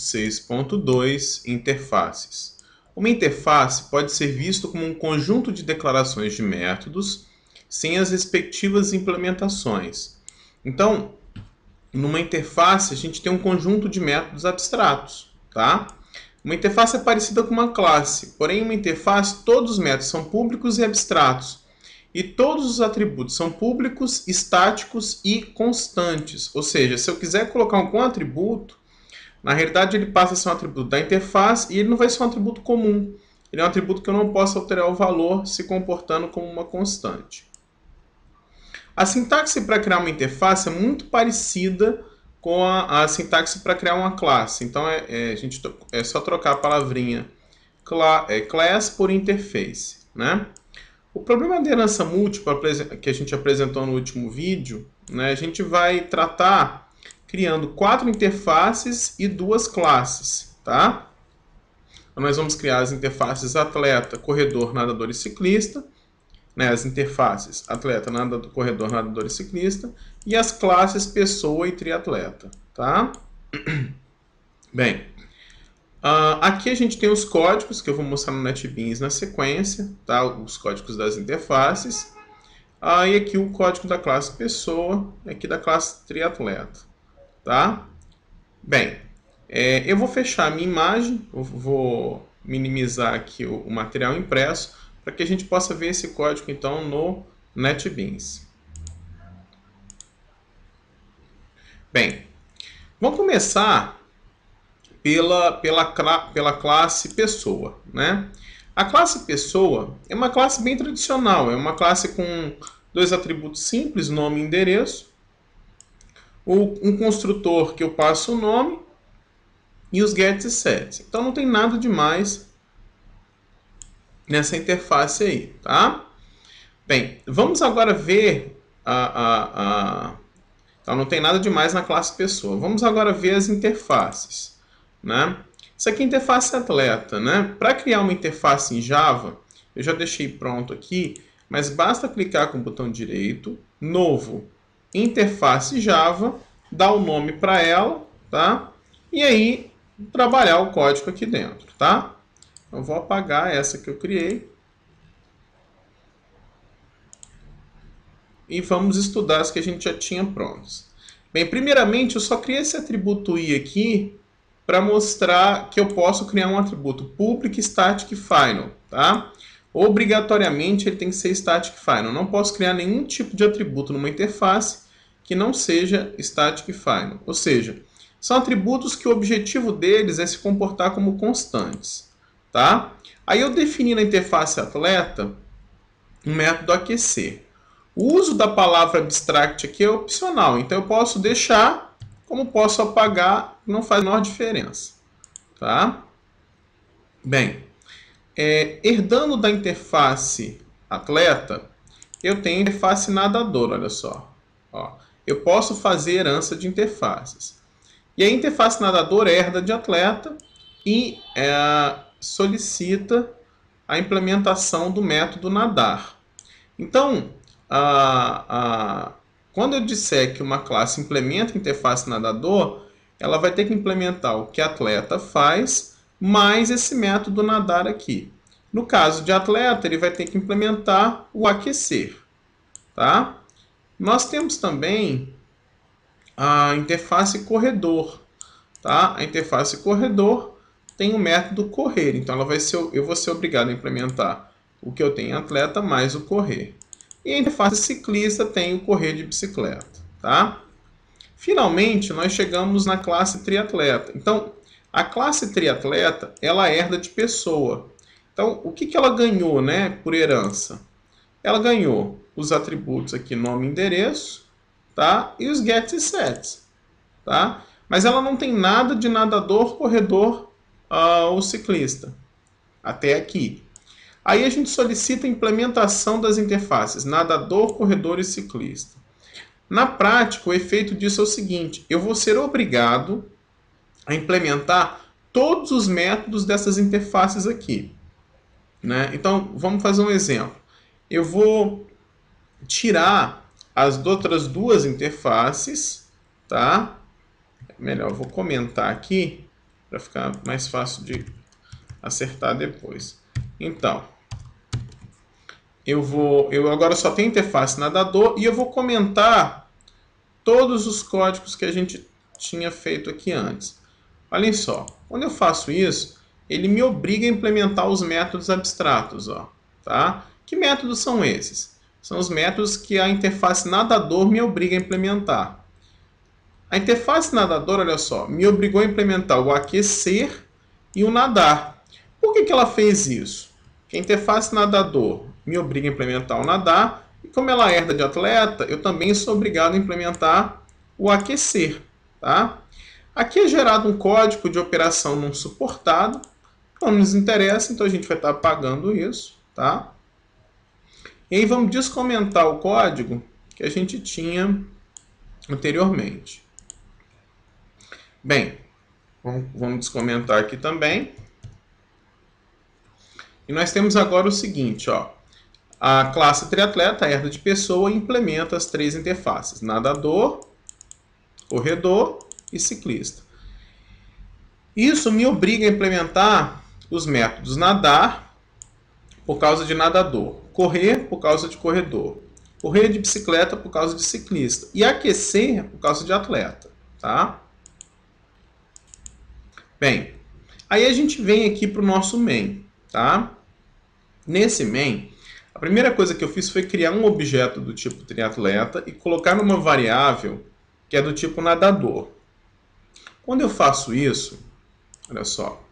6.2 Interfaces. Uma interface pode ser visto como um conjunto de declarações de métodos sem as respectivas implementações. Então, numa interface, a gente tem um conjunto de métodos abstratos, tá? Uma interface é parecida com uma classe, porém, uma interface, todos os métodos são públicos e abstratos. E todos os atributos são públicos, estáticos e constantes. Ou seja, se eu quiser colocar algum atributo, na realidade, ele passa a ser um atributo da interface e ele não vai ser um atributo comum. Ele é um atributo que eu não posso alterar o valor se comportando como uma constante. A sintaxe para criar uma interface é muito parecida com a, a sintaxe para criar uma classe. Então, é, é, a gente, é só trocar a palavrinha cla é, class por interface. Né? O problema de herança múltipla que a gente apresentou no último vídeo, né, a gente vai tratar criando quatro interfaces e duas classes, tá? Então, nós vamos criar as interfaces atleta, corredor, nadador e ciclista, né, as interfaces atleta, nadador, corredor, nadador e ciclista, e as classes pessoa e triatleta, tá? Bem, uh, aqui a gente tem os códigos que eu vou mostrar no NetBeans na sequência, tá? Os códigos das interfaces. Aí ah, aqui o código da classe pessoa, aqui da classe triatleta tá? Bem, é, eu vou fechar a minha imagem, vou minimizar aqui o, o material impresso para que a gente possa ver esse código então no NetBeans. Bem, vamos começar pela, pela, pela classe pessoa, né? A classe pessoa é uma classe bem tradicional, é uma classe com dois atributos simples, nome e endereço, um construtor que eu passo o nome e os gets e sets. Então não tem nada demais nessa interface aí, tá? Bem, vamos agora ver a, a, a... Então não tem nada demais na classe pessoa. Vamos agora ver as interfaces, né? Isso aqui é interface atleta, né? Para criar uma interface em Java, eu já deixei pronto aqui, mas basta clicar com o botão direito, novo, interface Java, dar o um nome para ela, tá? E aí trabalhar o código aqui dentro, tá? Eu vou apagar essa que eu criei. E vamos estudar as que a gente já tinha prontas. Bem, primeiramente eu só criei esse atributo i aqui para mostrar que eu posso criar um atributo public static final, tá? Obrigatoriamente ele tem que ser static final. Eu não posso criar nenhum tipo de atributo numa interface que não seja static final, ou seja, são atributos que o objetivo deles é se comportar como constantes, tá? Aí eu defini na interface atleta um método aquecer. O uso da palavra abstract aqui é opcional, então eu posso deixar, como posso apagar, não faz a menor diferença, tá? Bem, é, herdando da interface atleta, eu tenho a interface nadador, olha só. Ó. Eu posso fazer herança de interfaces. E a interface nadador é herda de atleta e é, solicita a implementação do método nadar. Então, a, a, quando eu disser que uma classe implementa interface nadador, ela vai ter que implementar o que atleta faz mais esse método nadar aqui. No caso de atleta, ele vai ter que implementar o aquecer, tá? Nós temos também a interface corredor. Tá? A interface corredor tem o um método correr, então ela vai ser, eu vou ser obrigado a implementar o que eu tenho em atleta mais o correr. E a interface ciclista tem o correr de bicicleta. Tá? Finalmente, nós chegamos na classe triatleta. Então, a classe triatleta, ela herda de pessoa. Então, o que, que ela ganhou né, por herança? ela ganhou os atributos aqui, nome e endereço, tá? E os gets e sets, tá? Mas ela não tem nada de nadador, corredor uh, ou ciclista, até aqui. Aí a gente solicita a implementação das interfaces nadador, corredor e ciclista. Na prática, o efeito disso é o seguinte, eu vou ser obrigado a implementar todos os métodos dessas interfaces aqui. Né? Então, vamos fazer um exemplo eu vou tirar as outras duas interfaces, tá? É melhor, vou comentar aqui para ficar mais fácil de acertar depois. Então, eu vou, eu agora só tenho interface nadador e eu vou comentar todos os códigos que a gente tinha feito aqui antes. Olhem só, quando eu faço isso, ele me obriga a implementar os métodos abstratos, ó, tá? Que métodos são esses? São os métodos que a interface nadador me obriga a implementar. A interface nadador, olha só, me obrigou a implementar o aquecer e o nadar. Por que, que ela fez isso? Porque a interface nadador me obriga a implementar o nadar, e como ela é herda de atleta, eu também sou obrigado a implementar o aquecer. Tá? Aqui é gerado um código de operação não suportado, não nos interessa, então a gente vai estar apagando isso. Tá? E aí vamos descomentar o código que a gente tinha anteriormente. Bem, vamos descomentar aqui também. E nós temos agora o seguinte, ó. A classe triatleta, herda de pessoa, implementa as três interfaces. Nadador, corredor e ciclista. Isso me obriga a implementar os métodos nadar por causa de nadador correr por causa de corredor, correr de bicicleta por causa de ciclista e aquecer por causa de atleta, tá? Bem, aí a gente vem aqui para o nosso main, tá? Nesse main, a primeira coisa que eu fiz foi criar um objeto do tipo triatleta e colocar numa variável que é do tipo nadador. Quando eu faço isso, olha só,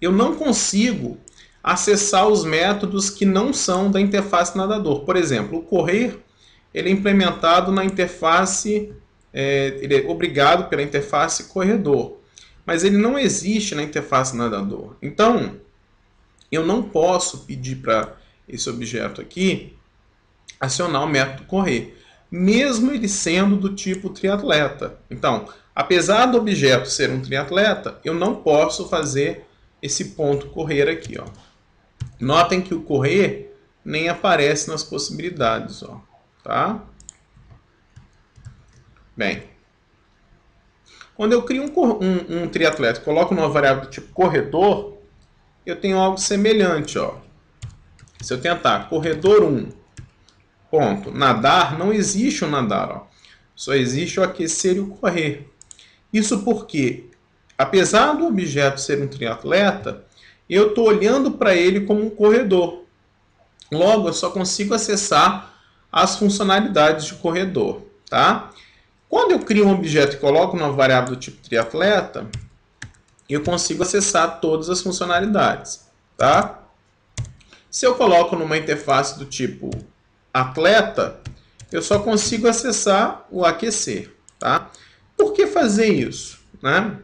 eu não consigo acessar os métodos que não são da interface nadador. Por exemplo, o correr ele é implementado na interface, é, ele é obrigado pela interface corredor, mas ele não existe na interface nadador. Então, eu não posso pedir para esse objeto aqui acionar o método correr, mesmo ele sendo do tipo triatleta. Então, apesar do objeto ser um triatleta, eu não posso fazer esse ponto correr aqui, ó. Notem que o correr nem aparece nas possibilidades, ó, tá? Bem, quando eu crio um, um, um triatleta, coloco uma variável do tipo corredor, eu tenho algo semelhante, ó. Se eu tentar corredor 1, ponto, nadar, não existe o um nadar, ó. Só existe o aquecer e o correr. Isso porque, apesar do objeto ser um triatleta, eu estou olhando para ele como um corredor. Logo, eu só consigo acessar as funcionalidades de corredor. Tá? Quando eu crio um objeto e coloco uma variável do tipo triatleta, eu consigo acessar todas as funcionalidades. Tá? Se eu coloco numa interface do tipo atleta, eu só consigo acessar o aquecer. Tá? Por que fazer isso? Né?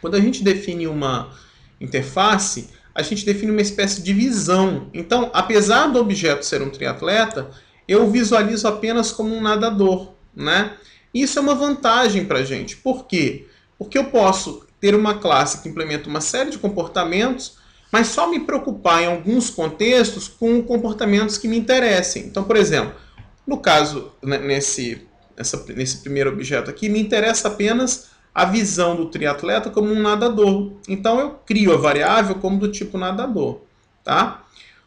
Quando a gente define uma interface, a gente define uma espécie de visão. Então, apesar do objeto ser um triatleta, eu visualizo apenas como um nadador, né? Isso é uma vantagem para a gente. Por quê? Porque eu posso ter uma classe que implementa uma série de comportamentos, mas só me preocupar em alguns contextos com comportamentos que me interessem. Então, por exemplo, no caso, né, nesse, nessa, nesse primeiro objeto aqui, me interessa apenas a visão do triatleta como um nadador. Então eu crio a variável como do tipo nadador, tá?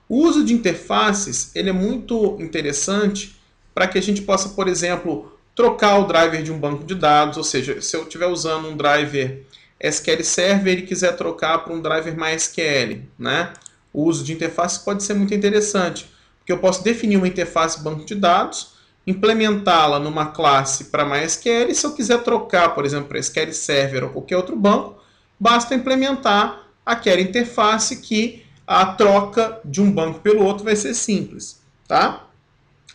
O uso de interfaces, ele é muito interessante para que a gente possa, por exemplo, trocar o driver de um banco de dados, ou seja, se eu estiver usando um driver SQL Server e quiser trocar para um driver MySQL, né? O uso de interface pode ser muito interessante, porque eu posso definir uma interface banco de dados, implementá-la numa classe para MySQL. Se eu quiser trocar, por exemplo, para SQL Server ou qualquer outro banco, basta implementar aquela interface que a troca de um banco pelo outro vai ser simples, tá?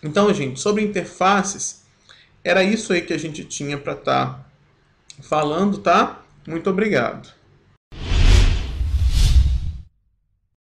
Então, gente, sobre interfaces, era isso aí que a gente tinha para estar tá falando, tá? Muito obrigado.